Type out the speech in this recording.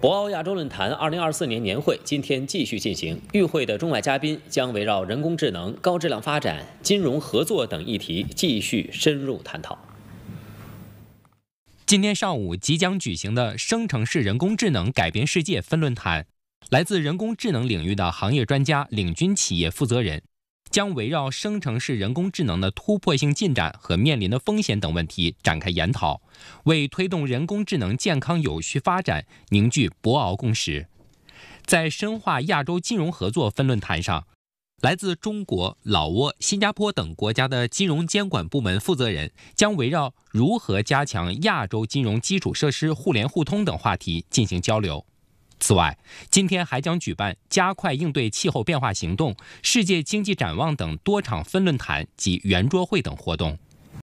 博鳌亚洲论坛二零二四年年会今天继续进行，与会的中外嘉宾将围绕人工智能、高质量发展、金融合作等议题继续深入探讨。今天上午即将举行的“生成式人工智能改变世界”分论坛，来自人工智能领域的行业专家、领军企业负责人。将围绕生成式人工智能的突破性进展和面临的风险等问题展开研讨，为推动人工智能健康有序发展凝聚博鳌共识。在深化亚洲金融合作分论坛上，来自中国、老挝、新加坡等国家的金融监管部门负责人将围绕如何加强亚洲金融基础设施互联互通等话题进行交流。此外，今天还将举办加快应对气候变化行动、世界经济展望等多场分论坛及圆桌会等活动。